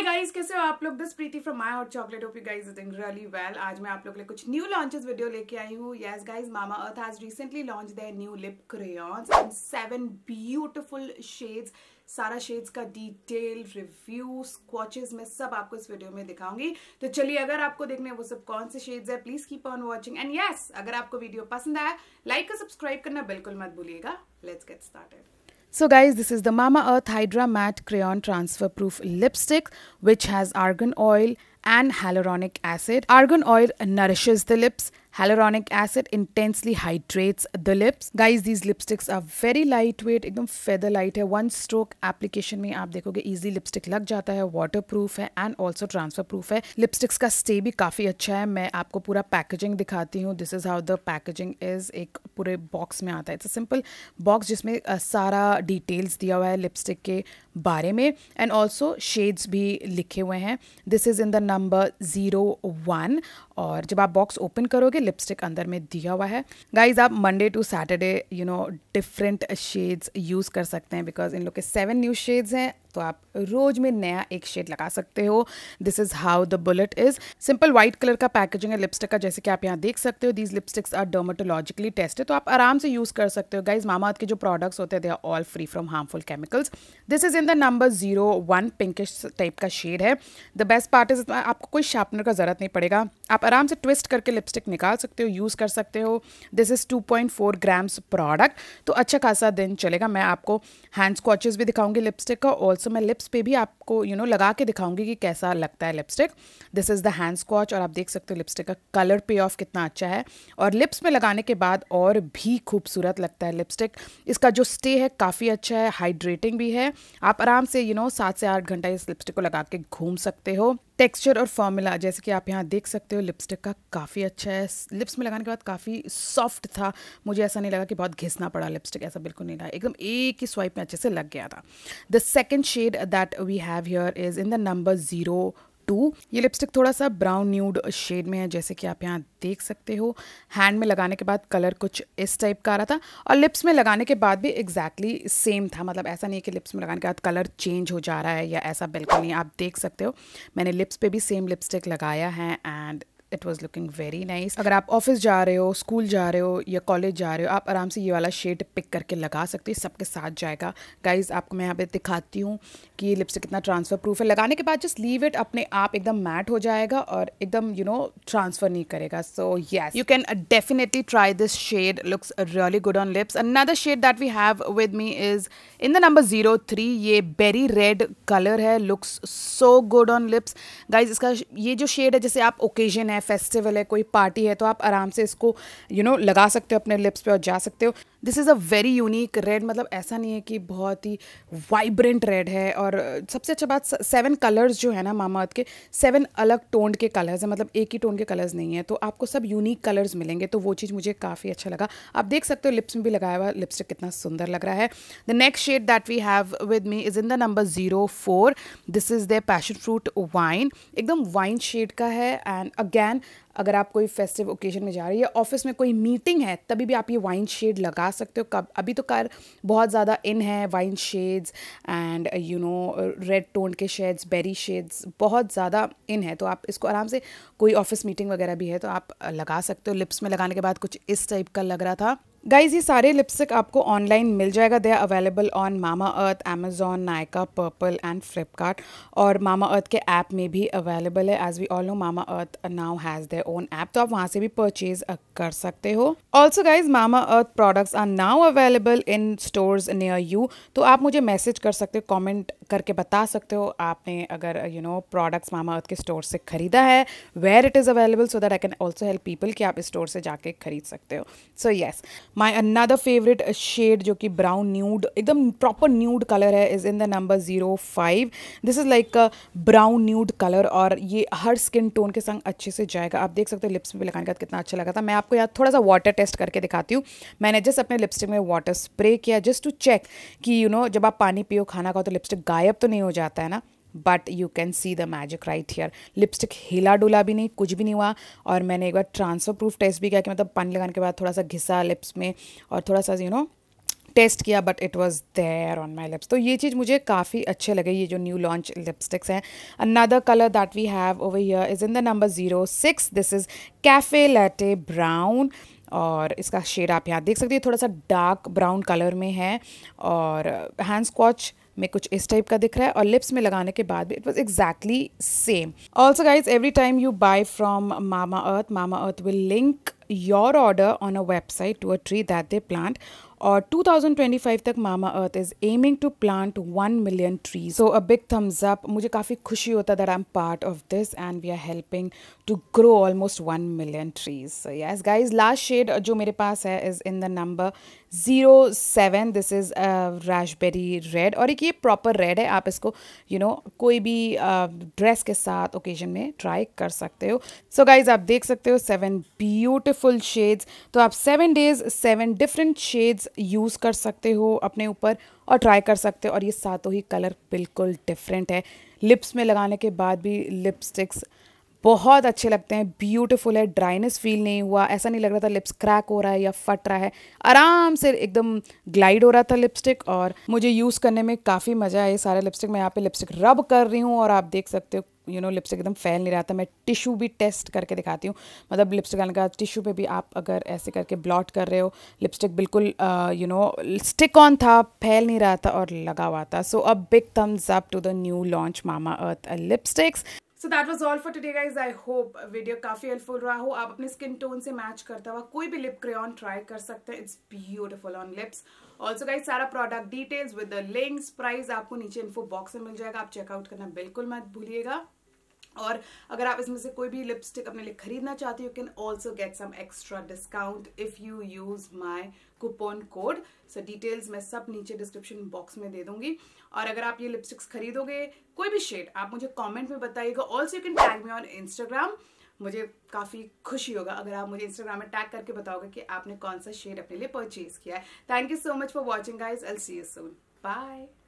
Hi guys कैसे हो आप लोग this Preeti from my hot chocolate hope you guys is doing really well आज मैं आप लोग के लिए कुछ न्यू लॉन्चेस वीडियो लेके आई हूँ yes guys Mama Earth has recently launch their new lip crayons and seven beautiful shades सारा शेड्स का डिटेल रिव्यू स्क्वाचेस मैं सब आपको इस वीडियो में दिखाऊंगी तो चलिए अगर आपको देखने वो सब कौन से शेड्स है please keep on watching and yes अगर आपको वीडियो पसंद आया लाइक और सब्सक्राइब करना बिल्कुल मत भूलिएगा let's get started So guys, this is the Mama Earth Hydra Matte Crayon Transfer Proof Lipstick which has argan oil and hyaluronic acid. Argan oil nourishes the lips hyaluronic acid intensely hydrates the lips guys these lipsticks are very light weight एकदम feather light है one stroke application में आप देखोगे easy lipstick लग जाता है waterproof है and also transfer proof है लिपस्टिक्स का स्टे भी काफी अच्छा है मैं आपको पूरा पैकेजिंग दिखाती हूँ this is how the packaging is एक पूरे बॉक्स में आता है इट्स सिंपल बॉक्स जिसमें सारा डिटेल्स दिया हुआ है लिपस्टिक के बारे में एंड ऑल्सो शेड्स भी लिखे हुए हैं this is in the number zero one और जब आप बॉक्स ओपन करोगे लिपस्टिक अंदर में दिया हुआ है गाइज आप Monday to Saturday you know different shades use कर सकते हैं बिकॉज इन लोग के सेवन न्यू शेड्स हैं तो आप रोज में नया एक शेड लगा सकते हो this is how the bullet is simple white colour का पैकेजिंग है लिपस्टिक का जैसे कि आप यहाँ देख सकते हो these lipsticks are dermatologically tested तो आप आराम से यूज कर सकते हो गाइज मामा के जो प्रोडक्ट्स होते हैं they are all free from harmful chemicals this is in the number zero one pinkish type का शेड है द बेस्ट पार्ट इज आपको कोई शार्पनर का जरूरत नहीं पड़ेगा आप आराम से ट्विस्ट करके लिपस्टिक निकाल सकते हो यूज कर सकते हो this is two point four grams product तो अच्छा खासा दिन चलेगा मैं आपको हैंड स्कॉचेस भी दिखाऊंगी लिपस्टिक का और सो मैं लिप्स पे भी आपको यू you नो know, लगा के दिखाऊंगी कि कैसा लगता है lipstick this is the hand स्कॉच और आप देख सकते हो लिपस्टिक का कलर पे ऑफ कितना अच्छा है और लिप्स में लगाने के बाद और भी खूबसूरत लगता है लिपस्टिक इसका जो स्टे है काफ़ी अच्छा है हाइड्रेटिंग भी है आप आराम से यू नो सात से आठ घंटा इस लिपस्टिक को लगा के घूम सकते हो टेक्सचर और फॉर्मूला जैसे कि आप यहाँ देख सकते हो लिपस्टिक का काफ़ी अच्छा है लिप्स में लगाने के बाद काफ़ी सॉफ्ट था मुझे ऐसा नहीं लगा कि बहुत घिसना पड़ा लिपस्टिक ऐसा बिल्कुल नहीं रहा एकदम एक ही स्वाइप में अच्छे से लग गया था the second shade that we have here is in the number zero two ये लिपस्टिक थोड़ा सा ब्राउन न्यूड शेड में है जैसे कि आप यहाँ देख सकते हो हैंड में लगाने के बाद कलर कुछ इस टाइप का आ रहा था और लिप्स में लगाने के बाद भी एग्जैक्टली exactly सेम था मतलब ऐसा नहीं है कि लिप्स में लगाने के बाद कलर चेंज हो जा रहा है या ऐसा बिल्कुल नहीं आप देख सकते हो मैंने लिप्स पे भी सेम लिपस्टिक लगाया है and it was looking very nice अगर आप ऑफिस जा रहे हो स्कूल जा रहे हो या कॉलेज जा रहे हो आप आराम से ये वाला शेड पिक करके लगा सकते हो सबके साथ जाएगा गाइज आपको मैं यहाँ पे दिखाती हूँ कि ये लिपस्टिक कितना ट्रांसफ़र प्रूफ है लगाने के बाद जस्ट लीव इट अपने आप एकदम मैट हो जाएगा और एकदम यू नो ट्रांसफ़र नहीं करेगा so yes you can definitely try this shade looks really good on lips another shade that we have with me is in the number zero three ये बेरी रेड कलर है looks so good on lips guys इसका ये जो shade है जैसे आप occasion है festival है कोई पार्टी है तो आप आराम से इसको यू you नो know, लगा सकते हो अपने लिप्स पे और जा सकते हो this is a very unique red मतलब ऐसा नहीं है कि बहुत ही वाइब्रेंट रेड है और सबसे अच्छा बात सेवन कलर्स जो है ना मामा के सेवन अलग टोन के कलर्स हैं मतलब एक ही टोन के कलर्स नहीं है तो आपको सब यूनिक कलर्स मिलेंगे तो वो चीज़ मुझे काफ़ी अच्छा लगा आप देख सकते हो लिप्स में भी लगाया हुआ लिपस्टिक कितना सुंदर लग रहा है the next shade that we have with me is in the number zero four this is the passion fruit wine एकदम वाइन शेड का है एंड अगैन अगर आप कोई फेस्टिव ओकेजन में जा रहे हो या ऑफिस में कोई मीटिंग है तभी भी आप ये वाइन शेड लगा सकते हो कब अभी तो कार बहुत ज़्यादा इन है wine shades and you know red tone के शेड्स बेरी शेड्स बहुत ज़्यादा इन है तो आप इसको आराम से कोई ऑफिस मीटिंग वगैरह भी है तो आप लगा सकते हो लिप्स में लगाने के बाद कुछ इस टाइप का लग रहा था गाइज ये सारे लिपस्टिक आपको ऑनलाइन मिल जाएगा they are available on Mama Earth Amazon Nykaa Purplle and Flipkart और मामा अर्थ के ऐप में भी अवेलेबल है as we all know Mama Earth now has their own app तो आप वहाँ से भी परचेज uh, कर सकते हो also guys Mama Earth products are now available in store near you तो आप मुझे मैसेज कर सकते हो कॉमेंट करके बता सकते हो आपने अगर you know products Mama Earth के स्टोर से ख़रीदा है where it is available so that I can also help people कि आप इस स्टोर से जाके खरीद सकते हो so so, yes yes. My another favourite shade जो कि ब्राउन न्यूड एकदम प्रॉपर न्यूड कलर है is in the number zero five this is like brown nude colour और ये हर स्किन टोन के संग अच्छे से जाएगा आप देख सकते हो लिप्स में भी लगाने का कितना अच्छा लगा था मैं आपको यहाँ थोड़ा सा वाटर टेस्ट करके दिखाती हूँ मैंने जस्ट अपने लिपस्टिक में वाटर स्प्रे किया जस्ट टू चेक कि यू you नो know, जब आप पानी पियो खाना खाओ तो लिपस्टिक गायब तो नहीं हो जाता है ना but you can see the magic right here lipstick हिला डुला भी नहीं कुछ भी नहीं हुआ और मैंने एक बार ट्रांसफ़र प्रूफ टेस्ट भी किया कि मतलब पानी लगाने के बाद थोड़ा सा घिसा लिप्स में और थोड़ा सा यू नो टेस्ट किया but it was there on my lips तो ये चीज़ मुझे काफ़ी अच्छे लगे ये जो न्यू लॉन्च लिपस्टिक्स हैं another colour that we have over here is in the number zero six this is cafe latte brown और इसका शेड आप यहाँ देख सकते हैं थोड़ा सा डार्क ब्राउन कलर में है और हैंड स्कॉच में कुछ इस टाइप का दिख रहा है और लिप्स में लगाने के बाद भी it was exactly same also guys every time you buy from Mama Earth Mama Earth will link your order on a website to a tree that they plant और 2025 तक Mama Earth is aiming to plant one million trees so a big thumbs up मुझे काफ़ी खुशी होता that I am part of this and we are helping to grow almost one million trees yes guys last shade जो मेरे पास है is in the number zero seven this is raspberry red और एक ये प्रॉपर रेड है आप इसको यू you नो know, कोई भी ड्रेस uh, के साथ ओकेजन में ट्राई कर सकते हो सो so गाइज आप देख सकते हो सेवन ब्यूटिफुल शेड्स तो आप seven days seven different shades use कर सकते हो अपने ऊपर और ट्राई कर सकते हो और ये सातों ही कलर बिल्कुल डिफरेंट है लिप्स में लगाने के बाद भी लिपस्टिक्स बहुत अच्छे लगते हैं ब्यूटीफुल है ड्राइनेस फील नहीं हुआ ऐसा नहीं लग रहा था लिप्स क्रैक हो रहा है या फट रहा है आराम से एकदम ग्लाइड हो रहा था लिपस्टिक और मुझे यूज़ करने में काफ़ी मज़ा आया सारे लिपस्टिक मैं यहाँ पे लिपस्टिक रब कर रही हूँ और आप देख सकते हो यू नो लिपस्टिक एकदम फैल नहीं रहा था मैं टिशू भी टेस्ट करके दिखाती हूँ मतलब लिपस्टिक डालने का टिशू पे भी आप अगर ऐसे करके ब्लॉट कर रहे हो लिपस्टिक बिल्कुल यू नो स्टिक ऑन था फैल नहीं रहा था और लगा हुआ था सो अब big thumbs up to the new launch Mamaearth lipsticks so that was all for today guys I hope video काफ़ी हेल्पफुल रहा हो आप अपने स्किन टोन से मैच करता हुआ कोई भी लिप क्रेन ट्राई कर सकते हैं it's beautiful on lips also guys सारा product details with the links price आपको नीचे इन्फो बॉक्स में मिल जाएगा आप चेकआउट करना बिल्कुल मत भूलिएगा और अगर आप इसमें से कोई भी लिपस्टिक अपने लिए खरीदना चाहते हो you can also get some extra discount if you use my coupon code so details मैं सब नीचे डिस्क्रिप्शन बॉक्स में दे दूंगी और अगर आप ये लिपस्टिक्स खरीदोगे कोई भी शेड आप मुझे कॉमेंट में बताइएगा also you can tag me on Instagram मुझे काफ़ी खुशी होगा अगर आप मुझे इंस्टाग्राम में टैग करके बताओगे कि आपने कौन सा शेड अपने लिए परचेज किया है thank you so much for watching guys I'll see you soon bye